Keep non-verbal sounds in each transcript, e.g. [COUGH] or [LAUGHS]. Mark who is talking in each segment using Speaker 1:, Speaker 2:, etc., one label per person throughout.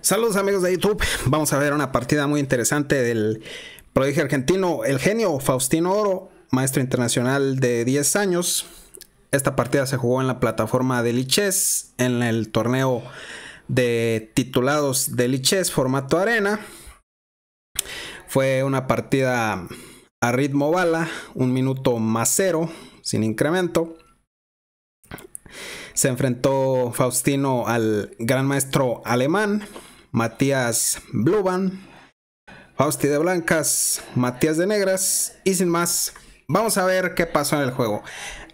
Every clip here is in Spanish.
Speaker 1: Saludos amigos de YouTube, [LAUGHS] vamos a ver una partida muy interesante del prodigio argentino, el genio Faustino Oro, maestro internacional de 10 años. Esta partida se jugó en la plataforma de Lichess, en el torneo de titulados de Lichess formato arena. Fue una partida a ritmo bala, un minuto más cero, sin incremento. Se enfrentó Faustino al gran maestro alemán, Matías Bluban, Fausti de blancas, Matías de negras y sin más, vamos a ver qué pasó en el juego.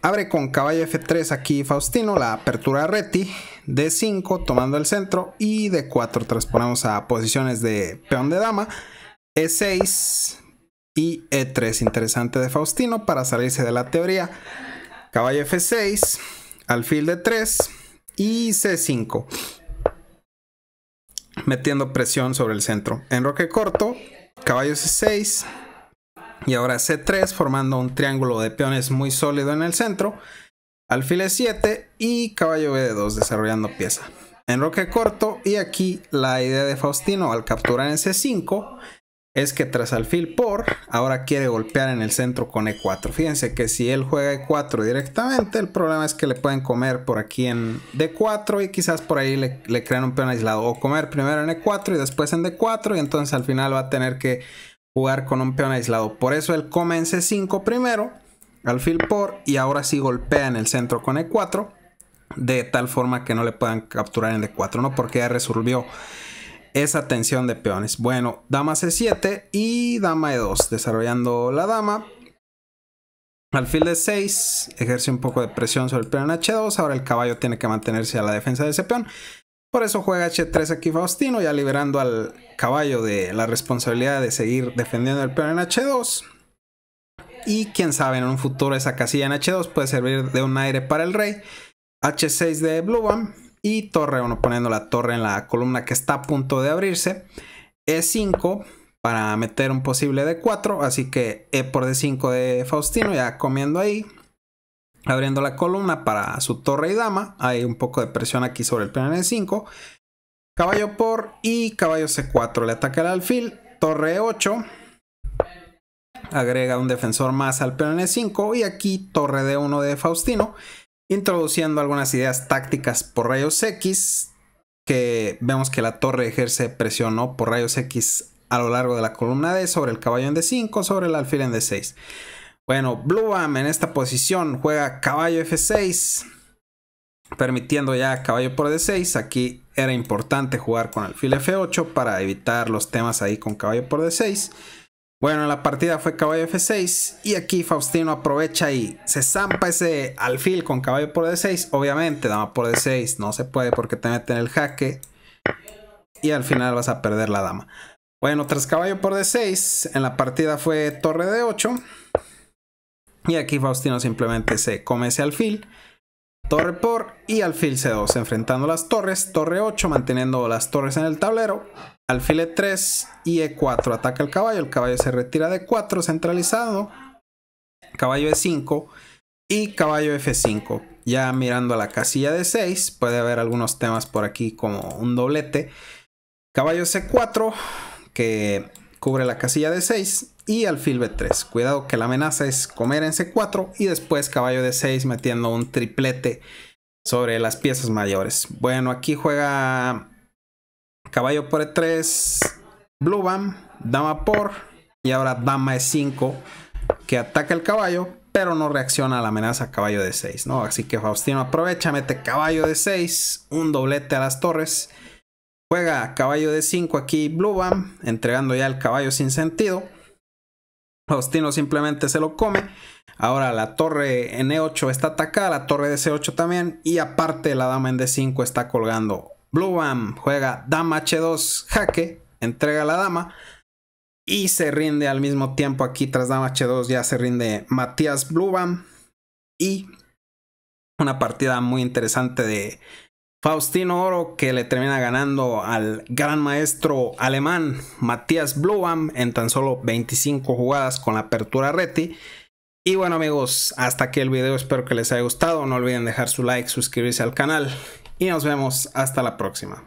Speaker 1: Abre con caballo F3 aquí Faustino, la apertura Reti, D5 tomando el centro y D4 transponemos a posiciones de peón de dama, E6 y E3, interesante de Faustino para salirse de la teoría. Caballo F6, alfil de 3 y C5 metiendo presión sobre el centro. Enroque corto, caballo C6 y ahora C3 formando un triángulo de peones muy sólido en el centro. Alfil E7 y caballo B2 desarrollando pieza. Enroque corto y aquí la idea de Faustino al capturar en C5 es que tras alfil por, ahora quiere golpear en el centro con e4. Fíjense que si él juega e4 directamente, el problema es que le pueden comer por aquí en d4 y quizás por ahí le, crean un peón aislado. O comer primero en e4 y después en d4 y entonces al final va a tener que jugar con un peón aislado. Por eso él come en c5 primero, alfil por, y ahora sí golpea en el centro con e4 de tal forma que no le puedan capturar en d4, ¿no? Porque ya resolvió esa tensión de peones. Bueno, dama c7 y dama e2, desarrollando la dama. Alfil de 6 ejerce un poco de presión sobre el peón h2. Ahora el caballo tiene que mantenerse a la defensa de ese peón. Por eso juega h3 aquí Faustino, ya liberando al caballo de la responsabilidad de seguir defendiendo el peón en h2. Y quién sabe, en un futuro esa casilla en h2 puede servir de un aire para el rey. h6 de Blue y torre 1 poniendo la torre en la columna que está a punto de abrirse. E5 para meter un posible D4, así que E por D5 de Faustino ya comiendo ahí. Abriendo la columna para su torre y dama. Hay un poco de presión aquí sobre el peón en E5. Caballo por y caballo C4. Le ataca el alfil. Torre E8 agrega un defensor más al peón E5 y aquí torre D1 de Faustino introduciendo algunas ideas tácticas por rayos X, que vemos que la torre ejerce presión por rayos X a lo largo de la columna D sobre el caballo en D5, sobre el alfil en D6. Bueno, Bam en esta posición juega caballo F6, permitiendo ya caballo por D6. Aquí era importante jugar con alfil F8 para evitar los temas ahí con caballo por D6. Bueno, la partida fue caballo F6 y aquí Faustino aprovecha y se zampa ese alfil con caballo por D6. Obviamente, dama por D6 no se puede porque te meten el jaque y al final vas a perder la dama. Bueno, tras caballo por D6, en la partida fue torre D8 y aquí Faustino simplemente se come ese alfil Torre por y alfil C2, enfrentando las torres. Torre 8, manteniendo las torres en el tablero. Alfil E3 y E4, ataca el caballo. El caballo se retira de 4, centralizado. Caballo E5 y caballo F5. Ya mirando a la casilla de 6, puede haber algunos temas por aquí como un doblete. Caballo C4, que cubre la casilla de 6 y alfil b3. Cuidado que la amenaza es comer en c4 y después caballo de 6 metiendo un triplete sobre las piezas mayores. Bueno, aquí juega caballo por e3, blue bam, dama por y ahora dama e5 que ataca el caballo pero no reacciona a la amenaza caballo de 6, ¿no? Así que Faustino aprovecha, mete caballo de 6, un doblete a las torres Juega caballo de 5 aquí Bluebam, entregando ya el caballo sin sentido. Faustino simplemente se lo come. Ahora la torre en E8 está atacada, la torre de C8 también. Y aparte la dama en D5 está colgando. Bluebam juega dama H2, jaque, entrega la dama. Y se rinde al mismo tiempo aquí tras dama H2 ya se rinde Matías Bluebam. Y una partida muy interesante de Faustino Oro que le termina ganando al gran maestro alemán Matías Blum en tan solo 25 jugadas con la apertura Reti. Y bueno amigos, hasta aquí el video, espero que les haya gustado, no olviden dejar su like, suscribirse al canal y nos vemos hasta la próxima.